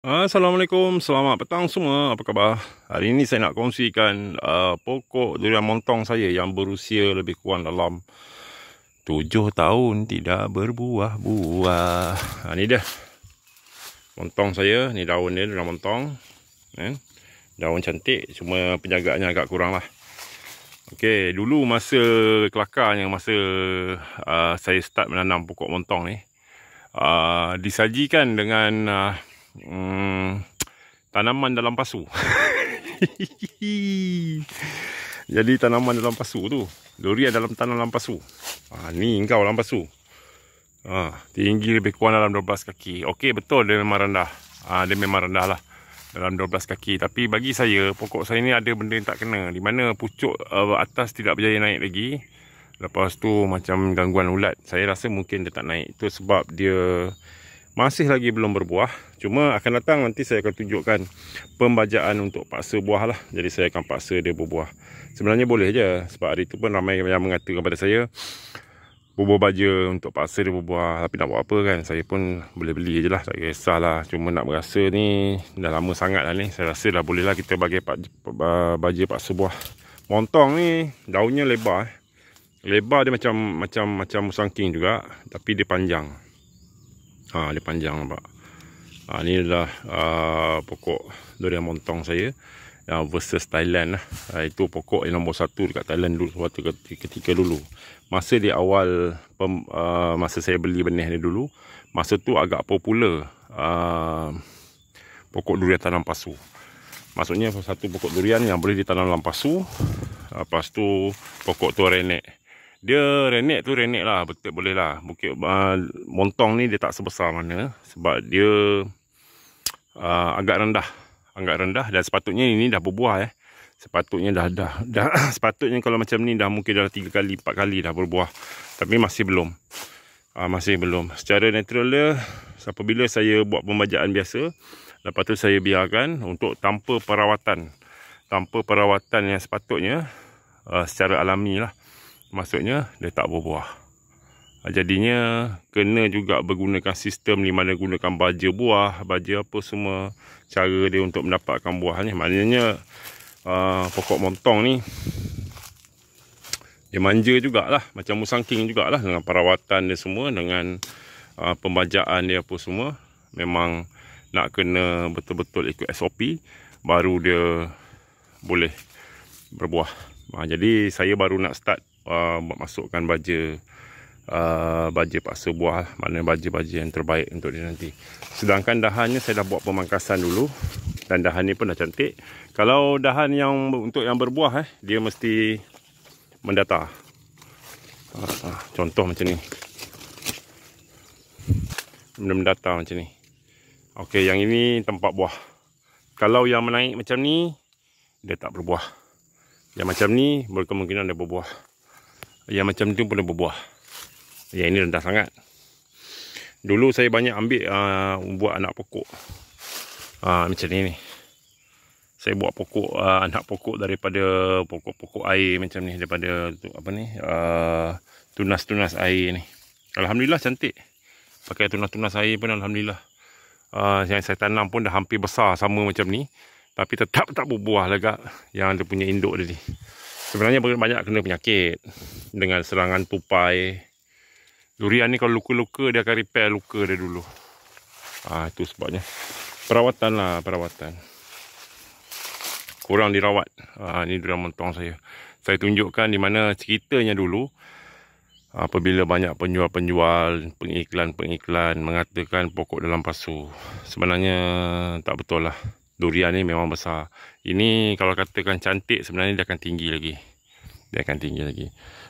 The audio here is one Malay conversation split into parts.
Assalamualaikum, selamat petang semua. Apa khabar? Hari ini saya nak kongsikan uh, pokok durian montong saya yang berusia lebih kurang dalam 7 tahun tidak berbuah buah. Ha, ini dia. Montong saya, ni daun dia durian montong. Eh? Daun cantik, cuma penjagaannya agak kurang lah. Okey, dulu masa kelakar yang masa uh, saya start menanam pokok montong ni, uh, disajikan dengan uh, hmm, tanaman dalam pasu. Jadi tanaman dalam pasu tu. Durian dalam tanah dalam pasu. Ah, ni engkau dalam pasu. Ah, tinggi lebih kurang dalam 12 kaki. Okey betul dia memang rendah. Ah, dia memang rendah lah. Dalam 12 kaki. Tapi bagi saya, pokok saya ni ada benda yang tak kena. Di mana pucuk uh, atas tidak berjaya naik lagi. Lepas tu macam gangguan ulat. Saya rasa mungkin dia tak naik. Itu sebab dia masih lagi belum berbuah cuma akan datang nanti saya akan tunjukkan pembajaan untuk paksa buah lah jadi saya akan paksa dia berbuah sebenarnya boleh je sebab hari tu pun ramai yang mengatakan kepada saya bubur baja untuk paksa dia berbuah tapi nak buat apa kan saya pun boleh beli je lah tak kisah cuma nak berasa ni dah lama sangat lah ni saya rasa dah boleh lah kita bagi baja paksa buah montong ni daunnya lebar eh. lebar dia macam macam macam musang king juga tapi dia panjang Ha, dia panjang nampak. Ha, ini adalah uh, pokok durian montong saya. Uh, versus Thailand lah. Uh, itu pokok yang nombor satu dekat Thailand dulu. Suatu ketika, ketika dulu. Masa di awal pem, uh, masa saya beli benih ni dulu. Masa tu agak popular. Uh, pokok durian tanam pasu. Maksudnya satu pokok durian yang boleh ditanam dalam pasu. Lepas tu pokok tu renek. Dia renek tu renek lah Betul boleh lah Bukit uh, Montong ni dia tak sebesar mana Sebab dia uh, Agak rendah Agak rendah Dan sepatutnya ini dah berbuah eh Sepatutnya dah dah, dah Sepatutnya kalau macam ni Dah mungkin dah 3 kali 4 kali dah berbuah Tapi masih belum uh, Masih belum Secara natural dia bila saya buat pembajaan biasa Lepas tu saya biarkan Untuk tanpa perawatan Tanpa perawatan yang sepatutnya uh, Secara alami lah maksudnya dia tak berbuah. Ah, jadinya kena juga menggunakan sistem di mana gunakan baja buah, baja apa semua cara dia untuk mendapatkan buahnya. Maknanya uh, pokok montong ni dia manja jugalah macam musang king jugalah dengan perawatan dia semua dengan uh, pembajaan dia apa semua memang nak kena betul-betul ikut SOP baru dia boleh berbuah. Uh, jadi saya baru nak start uh, masukkan baja uh, baja paksa buah lah. maknanya baja-baja yang terbaik untuk dia nanti sedangkan dahannya saya dah buat pemangkasan dulu dan dahan ni pun dah cantik kalau dahan yang untuk yang berbuah eh dia mesti mendata uh, ah, uh, ah, contoh macam ni benda mendata macam ni ok yang ini tempat buah kalau yang menaik macam ni dia tak berbuah yang macam ni berkemungkinan dia berbuah yang macam tu pun berbuah. Yang ini rendah sangat. Dulu saya banyak ambil uh, buat anak pokok. Uh, macam ni. Saya buat pokok uh, anak pokok daripada pokok-pokok air macam ni. Daripada apa ni tunas-tunas uh, air ni. Alhamdulillah cantik. Pakai tunas-tunas air pun Alhamdulillah. Uh, yang saya tanam pun dah hampir besar sama macam ni. Tapi tetap tak berbuah lagak yang ada punya induk dia ni. Sebenarnya banyak kena penyakit dengan serangan tupai. Durian ni kalau luka-luka dia akan repair luka dia dulu. Ah itu sebabnya. Perawatan lah perawatan. Kurang dirawat. Ah ni durian montong saya. Saya tunjukkan di mana ceritanya dulu. Apabila banyak penjual-penjual, pengiklan-pengiklan mengatakan pokok dalam pasu. Sebenarnya tak betul lah durian ni memang besar. Ini kalau katakan cantik sebenarnya dia akan tinggi lagi. Dia akan tinggi lagi.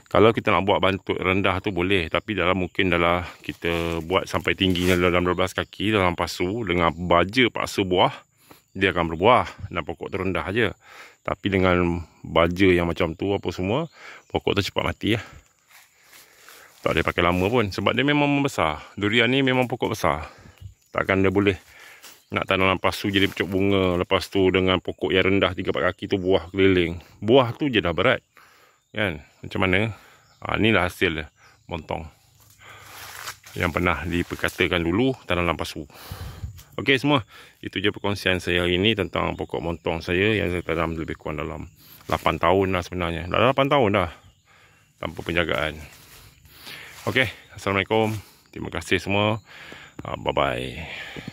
Kalau kita nak buat bantut rendah tu boleh. Tapi dalam mungkin dalam kita buat sampai tingginya dalam 12 kaki dalam pasu. Dengan baja pasu buah. Dia akan berbuah. Dan pokok tu rendah je. Tapi dengan baja yang macam tu apa semua. Pokok tu cepat mati ya. Tak boleh pakai lama pun. Sebab dia memang besar. Durian ni memang pokok besar. Takkan dia boleh nak tanam lepas tu jadi pecuk bunga lepas tu dengan pokok yang rendah tiga 4 kaki tu buah keliling buah tu je dah berat kan macam mana ha ah, inilah hasil dia montong yang pernah diperkatakan dulu tanam lepas tu okey semua itu je perkongsian saya hari ini tentang pokok montong saya yang saya tanam lebih kurang dalam 8 tahun dah sebenarnya dah 8 tahun dah tanpa penjagaan okey assalamualaikum terima kasih semua ah, bye bye